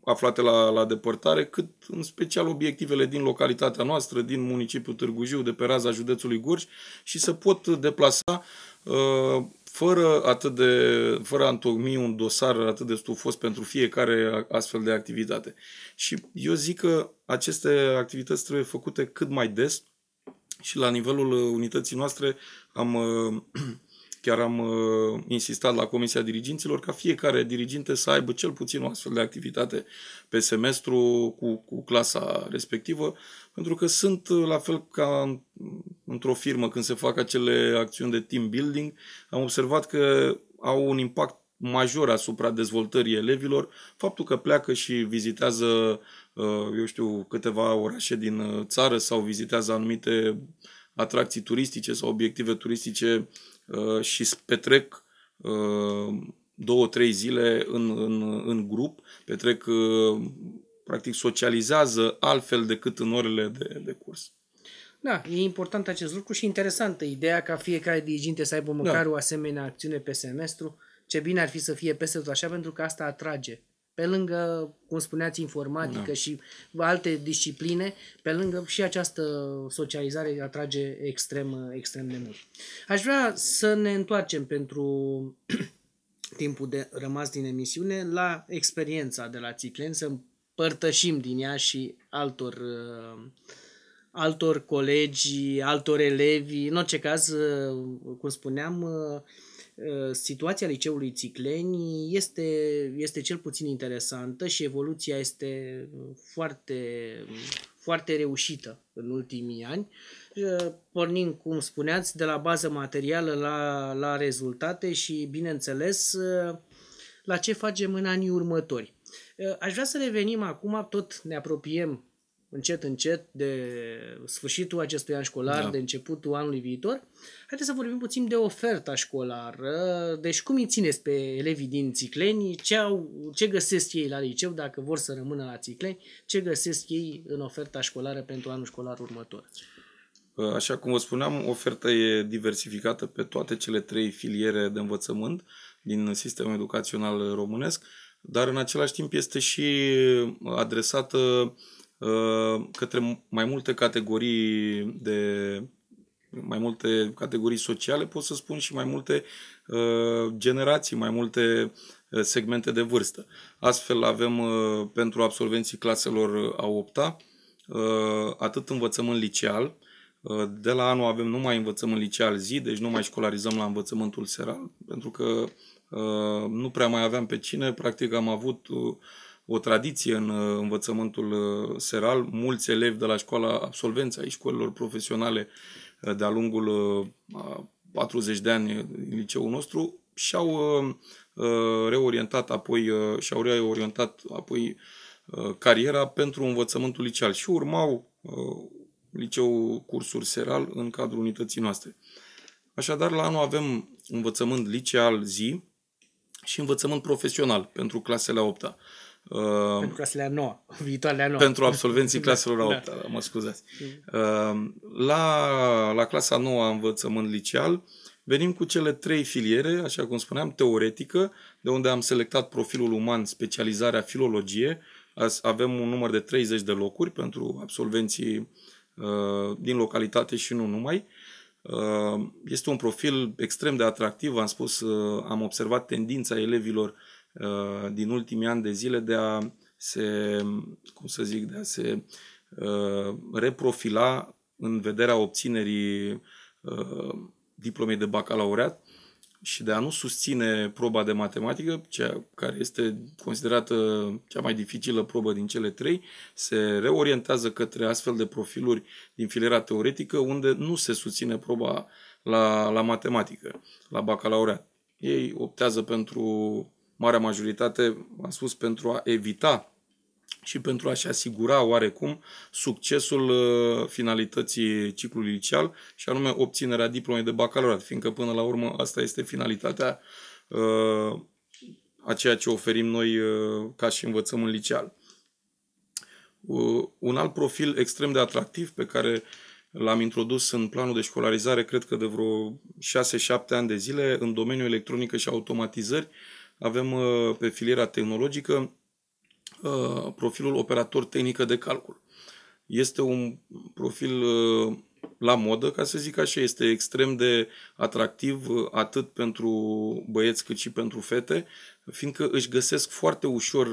aflate la, la depărtare, cât în special obiectivele din localitatea noastră, din municipiul Târgu Jiu, de pe raza județului Gorj și să pot deplasa uh, fără atât de, fără a întocmi un dosar atât de stufos pentru fiecare astfel de activitate. Și eu zic că aceste activități trebuie făcute cât mai des și la nivelul unității noastre am uh, [clears throat] Chiar am uh, insistat la Comisia Diriginților ca fiecare diriginte să aibă cel puțin o astfel de activitate pe semestru cu, cu clasa respectivă, pentru că sunt uh, la fel ca într-o firmă când se fac acele acțiuni de team building, am observat că au un impact major asupra dezvoltării elevilor, faptul că pleacă și vizitează, uh, eu știu, câteva orașe din uh, țară sau vizitează anumite atracții turistice sau obiective turistice Uh, și petrec uh, două, trei zile în, în, în grup, petrec, uh, practic socializează altfel decât în orele de, de curs.
Da, e important acest lucru și interesantă ideea ca fiecare diriginte să aibă da. măcar da. o asemenea acțiune pe semestru. Ce bine ar fi să fie peste tot așa, pentru că asta atrage pe lângă, cum spuneați, informatică da. și alte discipline, pe lângă și această socializare atrage extrem, extrem de mult. Aș vrea să ne întoarcem pentru [clears throat] timpul de rămas din emisiune la experiența de la Țiclen, să împărtășim din ea și altor, uh, altor colegi, altor elevi. În orice caz, uh, cum spuneam, uh, Uh, situația liceului Țicleni este, este cel puțin interesantă și evoluția este uh, foarte, foarte reușită în ultimii ani, uh, pornind, cum spuneați, de la bază materială la, la rezultate și, bineînțeles, la ce facem în anii următori. Aș vrea să revenim acum, tot ne apropiem încet, încet, de sfârșitul acestui an școlar, da. de începutul anului viitor. Haideți să vorbim puțin de oferta școlară. Deci cum îi țineți pe elevii din Țicleni? Ce, au, ce găsesc ei la liceu dacă vor să rămână la Țicleni? Ce găsesc ei în oferta școlară pentru anul școlar următor?
Așa cum vă spuneam, oferta e diversificată pe toate cele trei filiere de învățământ din sistemul educațional românesc, dar în același timp este și adresată Uh, către mai multe categorii de mai multe categorii sociale, pot să spun și mai multe uh, generații, mai multe uh, segmente de vârstă. Astfel avem pentru absolvenții claselor a 8 -a, atât învățământ liceal, de la anul avem numai învățământ liceal zi, deci nu mai școlarizăm la învățământul seral, pentru că nu prea mai aveam pe cine, practic am avut o tradiție în uh, învățământul uh, seral. Mulți elevi de la școala absolvenți ai școlilor profesionale uh, de-a lungul 40 de ani din liceul nostru și-au reorientat apoi, și-au reorientat apoi cariera pentru învățământul liceal și urmau liceul cursuri seral în cadrul unității noastre. Așadar, la anul avem învățământ liceal zi și învățământ profesional pentru clasele 8 -a. Ehm, pentru
clasele a noua, [laughs] viitoarele a noua. Pentru absolvenții [laughs] da. claselor a opta, da. mă
scuzați. Uh, la, la clasa a noua învățământ liceal, venim cu cele trei filiere, așa cum spuneam, teoretică, de unde am selectat profilul uman, specializarea filologie. Avem un număr de 30 de locuri pentru absolvenții uh, din localitate și nu numai. Este un profil extrem de atractiv, am spus, am observat tendința elevilor uh, Uh, din ultimii ani de zile de a se, cum să zic, de a se uh, reprofila în vederea obținerii uh, diplomei de bacalaureat și de a nu susține proba de matematică, cea care este considerată cea mai dificilă probă din cele trei, se reorientează către astfel de profiluri din filiera teoretică unde nu se susține proba la, la matematică, la bacalaureat. Ei optează pentru marea majoritate, am spus, pentru a evita și pentru a-și asigura oarecum succesul uh, finalității ciclului liceal și anume obținerea diplomei de bacalaureat, fiindcă până la urmă asta este finalitatea uh, a ceea ce oferim noi uh, ca și învățăm în liceal. un alt profil extrem de atractiv pe care l-am introdus în planul de școlarizare, cred că de vreo 6-7 ani de zile, în domeniul electronică și automatizări, uh, avem uh, pe filiera tehnologică uh, profilul operator tehnică de calcul. Este un profil uh, la modă, ca să zic așa, este extrem de atractiv atât pentru băieți cât și pentru fete, fiindcă își găsesc foarte ușor,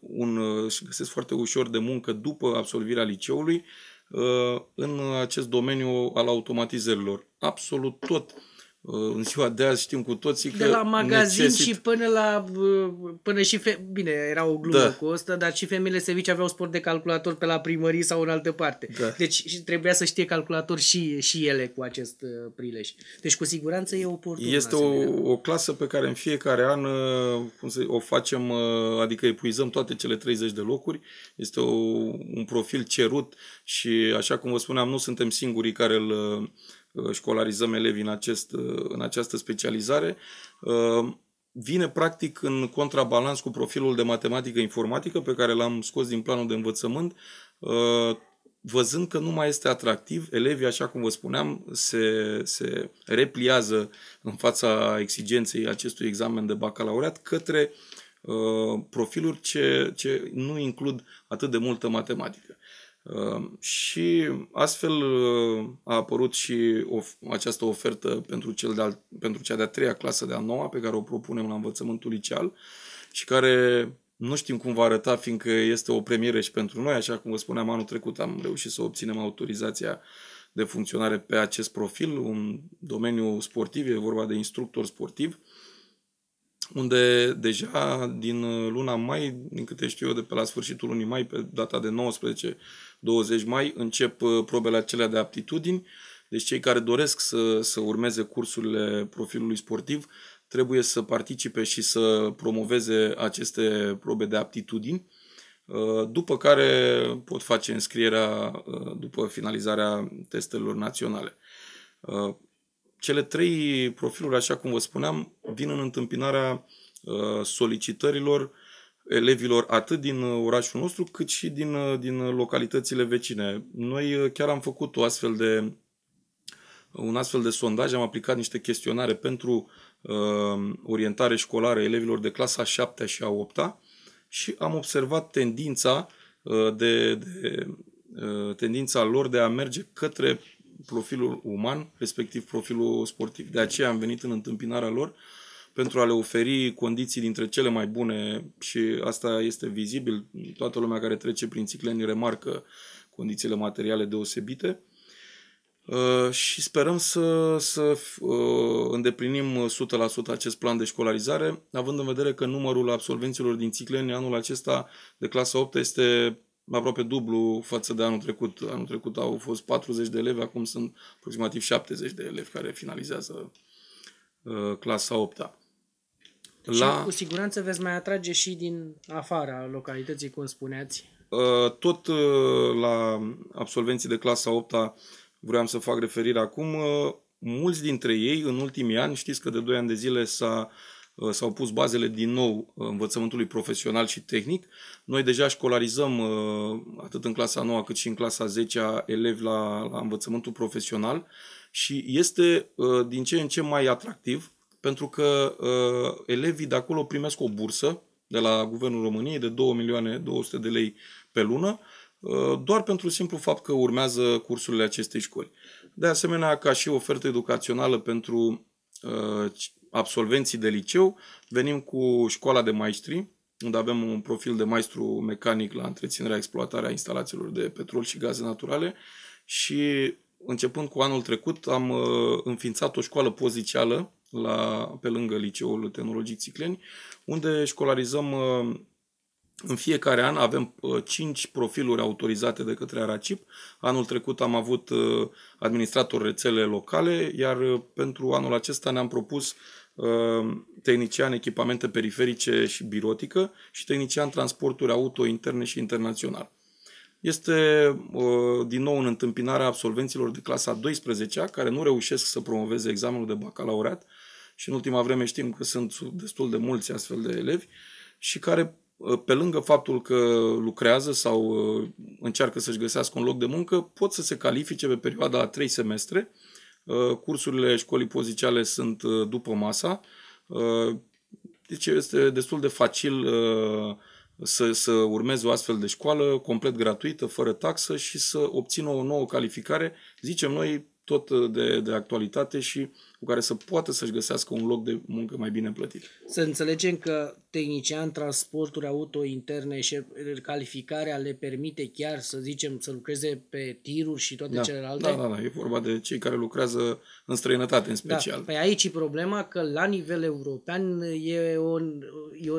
un, își găsesc foarte ușor de muncă după absolvirea liceului în acest domeniu al automatizărilor. Absolut tot uh, Uh, în ziua de azi știm cu toții că De la magazin necesit... și
până la... Uh, până și fe... Bine, era o glumă da. cu asta, dar și femeile servici aveau sport de calculator pe la primărie sau în altă parte. Da. Deci trebuia să știe calculator și, și ele cu acest uh, prilej. Deci cu siguranță e oportun. Este o,
o clasă pe care în fiecare an cum să, o facem, adică epuizăm toate cele 30 de locuri. Este o, un profil cerut și, așa cum vă spuneam, nu suntem singurii care îl Uh, școlarizăm elevii în, acest, uh, în această specializare, uh, vine practic în contrabalans cu profilul de matematică-informatică pe care l-am scos din planul de învățământ, văzând că nu mai este atractiv, elevii, așa cum vă spuneam, se, se repliază în fața exigenței acestui examen de bacalaureat către profiluri ce, ce nu includ atât de multă matematică. Ehm, și astfel ehm, a apărut și of- această ofertă pentru, cel de-al, pentru cea de-a treia clasă de-a noua pe care o propunem la învățământul liceal și care nu știm cum va arăta, fiindcă este o premieră și pentru noi, așa cum vă spuneam, anul trecut am reușit să obținem autorizația de funcționare pe acest profil, un domeniu sportiv, e vorba de instructor sportiv, unde deja din luna mai, din câte știu eu, de pe la sfârșitul lunii mai, pe data de 19 20 mai încep uh, probele acelea de aptitudini, deci cei care doresc să, să urmeze cursurile profilului sportiv trebuie să participe și să promoveze aceste probe de aptitudini, uh, după care pot face înscrierea uh, după finalizarea testelor naționale. Cele trei profiluri, așa cum vă spuneam, vin în întâmpinarea solicitărilor elevilor atât din uh, orașul nostru cât și din, uh, din uh, localitățile vecine. Noi chiar am făcut o astfel de, un astfel de sondaj, am aplicat niște chestionare pentru uh, orientare școlară elevilor de clasa 7 și a 8 -a și am observat tendința uh, de, de uh, tendința lor de a merge către profilul uman, respectiv profilul sportiv. De aceea am venit în întâmpinarea lor uh, pentru a le oferi condiții dintre cele mai bune și asta este vizibil. Toată lumea care trece prin Cicleni remarcă condițiile materiale deosebite uh, și sperăm să, să uh, îndeplinim 100% acest plan de școlarizare, având în vedere că numărul absolvenților din țicleni anul acesta de clasa 8 este aproape dublu față de anul trecut. Anul trecut au fost 40 de elevi, acum sunt aproximativ 70 de elevi care finalizează uh, clasa 8 -a la... Și cu
siguranță veți mai atrage și din afara localității, cum spuneați.
Uh, tot uh, la absolvenții de clasa 8 -a vreau să fac referire acum. Uh, mulți dintre ei, în ultimii ani, știți că de 2 ani de zile s-a s-au pus bazele din nou învățământului profesional și tehnic. Noi deja școlarizăm atât în clasa 9 cât și în clasa 10 elevi la, la învățământul profesional și este din ce în ce mai atractiv pentru că uh, elevii de acolo primesc o bursă de la Guvernul României de 2 milioane 200 de lei pe lună, uh, doar pentru simplu fapt că urmează cursurile acestei școli. De asemenea, ca și ofertă educațională pentru uh, absolvenții de liceu, venim cu școala de maestri, unde avem un profil de maestru mecanic la întreținerea, exploatarea instalațiilor de petrol și gaze naturale și începând cu anul trecut am uh, înființat o școală pozițială la, pe lângă Liceul Tehnologic Țicleni, unde școlarizăm uh, în fiecare an avem 5 uh, profiluri autorizate de către ARACIP. Anul trecut am avut uh, administrator rețele locale, iar pentru anul acesta ne-am propus tehnician echipamente periferice și birotică și tehnician transporturi auto interne și internațional. Este din nou în întâmpinarea absolvenților de clasa 12-a care nu reușesc să promoveze examenul de bacalaureat și în ultima vreme știm că sunt destul de mulți astfel de elevi și care, ă, pe lângă faptul că lucrează sau ă, încearcă să-și găsească un loc de muncă, pot să se califice pe perioada a trei semestre. Ă, cursurile școlii poziciale sunt după masa, deci este destul de facil să, să urmezi o astfel de școală complet gratuită, fără taxă și să obțină o nouă calificare, zicem noi, tot de, de actualitate și cu care să poată să-și găsească un loc de muncă mai bine plătit. Să
înțelegem că tehnician transporturi auto interne și calificarea le permite chiar să zicem să lucreze pe tiruri și toate da, celelalte? Da, da,
da, e vorba de cei care lucrează în străinătate în da. special. Da, păi
aici e problema că la nivel european e o, e o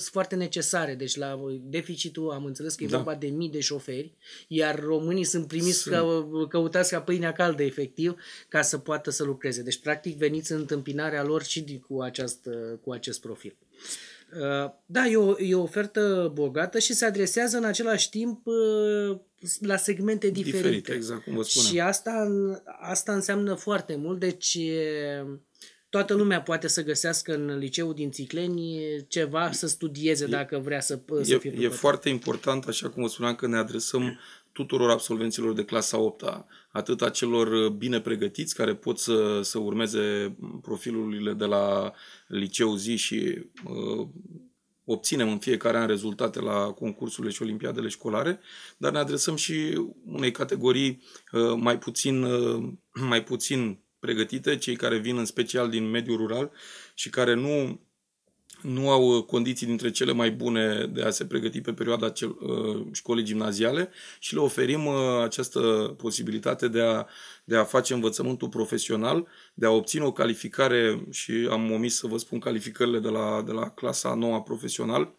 foarte necesare, deci la deficitul am înțeles că e da. vorba de mii de șoferi, iar românii sunt primiți sunt. că căutați ca pâinea caldă efectiv ca să poată să lucreze. Deci practic practic veniți în întâmpinarea lor și cu, aceast, cu acest profil. Uh, da, e o, e o ofertă bogată și se adresează în același timp uh, la segmente diferite. Diferit, exact, cum vă spuneam. Și asta, asta înseamnă foarte mult, deci uh, toată lumea poate să găsească în liceul din Țicleni ceva să studieze e, dacă vrea să, să fie E, E foarte
important, așa cum vă spuneam, că ne adresăm tuturor absolvenților de clasa 8 -a, atât a celor bine pregătiți care pot să, să urmeze profilurile de la liceu zi și uh, obținem în fiecare an rezultate la concursurile și olimpiadele școlare, dar ne adresăm și unei categorii uh, mai puțin, uh, mai puțin pregătite, cei care vin în special din mediul rural și care nu nu au uh, condiții dintre cele mai bune de a se pregăti pe perioada uh, școlii gimnaziale și le oferim uh, această posibilitate de a, de a face învățământul profesional, de a obține o calificare și am omis să vă spun calificările de la, de la clasa noua profesional.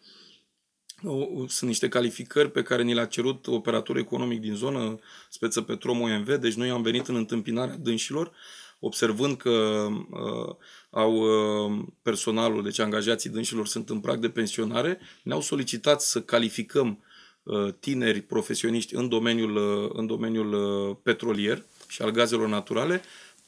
Sunt niște calificări pe care ni le-a cerut operatorul economic din zonă, speță Petrom OMV, deci noi am venit în întâmpinarea dânșilor observând că uh, au uh, personalul, deci angajații dânșilor sunt în prag de pensionare, ne-au solicitat să calificăm uh, tineri profesioniști în domeniul, uh, în domeniul uh, petrolier și al gazelor naturale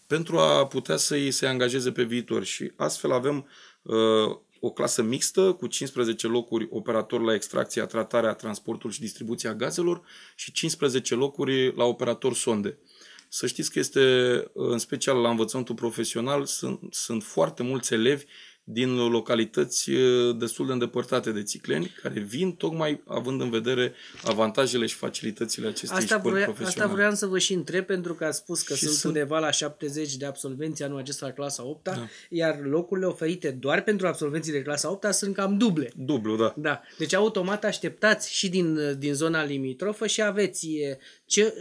pentru a putea să-i se angajeze pe viitor. Și astfel avem uh, o clasă mixtă cu 15 locuri operator la extracția, tratarea, transportul și distribuția gazelor și 15 locuri la operator sonde. Să știți că este, în special la învățământul profesional, sunt, sunt foarte mulți elevi din localități destul de îndepărtate de Țicleni, care vin tocmai având în vedere avantajele și facilitățile acestei asta școli vroia, profesionale. Asta
vreau să vă și întreb, pentru că ați spus că sunt, sunt undeva la 70 de absolvenți anul acesta la clasa 8 da. iar locurile oferite doar pentru absolvenții de clasa 8 sunt cam duble. Dublu, da. da. Deci automat așteptați și din, din zona limitrofă și aveți ce,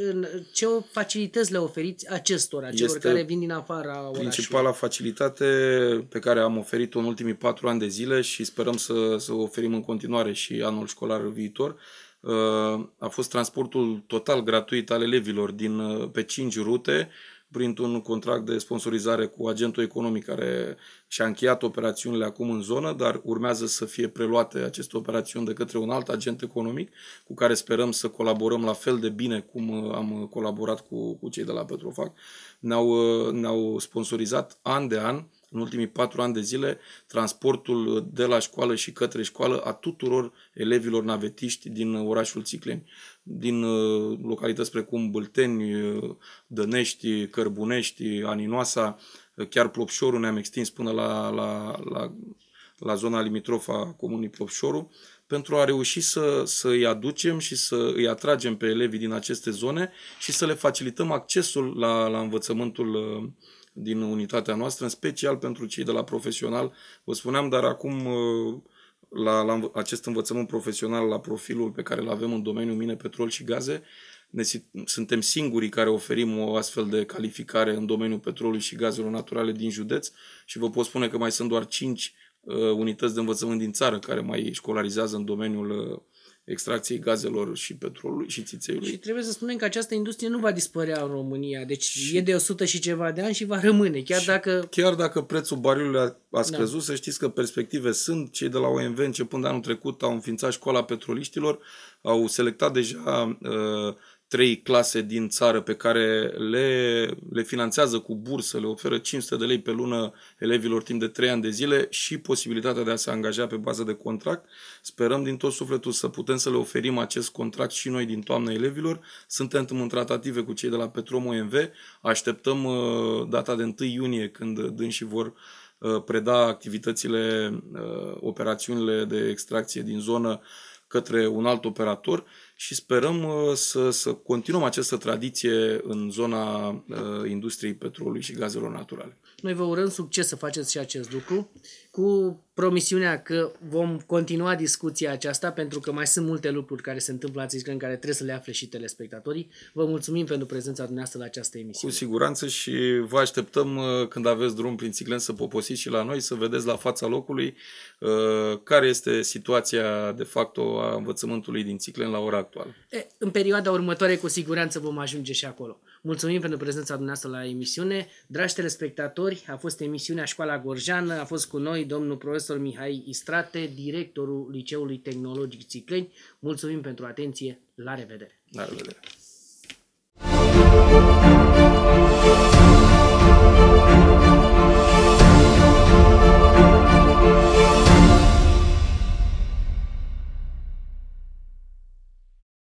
ce facilități le oferiți acestora, este care vin din afara orașului? Principala
facilitate pe care am oferit-o în ultimii patru ani de zile și sperăm să, să o oferim în continuare și anul școlar viitor, uh, a fost transportul total gratuit al elevilor din, uh, pe cinci rute printr-un contract de sponsorizare cu agentul economic care și-a încheiat operațiunile acum în zonă, dar urmează să fie preluate aceste operațiuni de către un alt agent economic cu care sperăm să colaborăm la fel de bine cum uh, am colaborat cu, cu cei de la Petrofac. Ne-au, uh, ne-au sponsorizat an de an în ultimii patru ani de zile transportul de la școală și către școală a tuturor elevilor navetiști din orașul Țicleni din uh, localități precum Bâlteni, uh, Dănești, Cărbunești, Aninoasa, uh, chiar Plopșorul ne-am extins până la, la, la, la zona limitrofă a comunii Plopșorul, pentru a reuși să, să îi aducem și să îi atragem pe elevii din aceste zone și să le facilităm accesul la, la învățământul din unitatea noastră, în special pentru cei de la profesional. Vă spuneam, dar acum la, la acest învățământ profesional, la profilul pe care îl avem în domeniul mine, petrol și gaze, ne, suntem singurii care oferim o astfel de calificare în domeniul petrolului și gazelor naturale din județ și vă pot spune că mai sunt doar 5 uh, unități de învățământ din țară care mai școlarizează în domeniul uh, extracției gazelor și petrolului și țițeiului. Și
trebuie să spunem că această industrie nu va dispărea în România, deci și... e de 100 și ceva de ani și va rămâne,
chiar dacă... Chiar dacă prețul barilului a, a da. scăzut, da. să știți că perspective sunt, cei de la OMV începând de anul trecut au înființat școala petroliștilor, au selectat deja uh, trei clase din țară pe care le, le finanțează cu bursă, le oferă 500 de lei pe lună elevilor timp de 3 ani de zile și posibilitatea de a se angaja pe bază de contract. Sperăm din tot sufletul să putem să le oferim acest contract și noi din toamna elevilor. Suntem în tratative cu cei de la Petrom OMV. Așteptăm uh, data de 1 iunie când dânsii vor uh, preda activitățile, uh, operațiunile de extracție din zonă către un alt operator și sperăm uh, să, să continuăm această tradiție în zona uh, industriei petrolului și gazelor naturale.
Noi vă urăm succes să faceți și acest lucru cu promisiunea că vom continua discuția aceasta pentru că mai sunt multe lucruri care se întâmplă în în care trebuie să le afle și telespectatorii. Vă mulțumim pentru prezența dumneavoastră la această
emisiune. Cu siguranță și vă așteptăm uh, când aveți drum prin Țiclen să poposiți și la noi, să vedeți la fața locului uh, care este situația de fapt a învățământului din Țiclen la ora actuală.
E, în perioada următoare cu siguranță vom ajunge și acolo. Mulțumim pentru prezența dumneavoastră la emisiune. Dragi telespectatori, a fost emisiunea Școala Gorjană, a fost cu noi domnul profesor Mihai Istrate, directorul Liceului Tehnologic Țicleni. Mulțumim pentru atenție, la revedere! La revedere!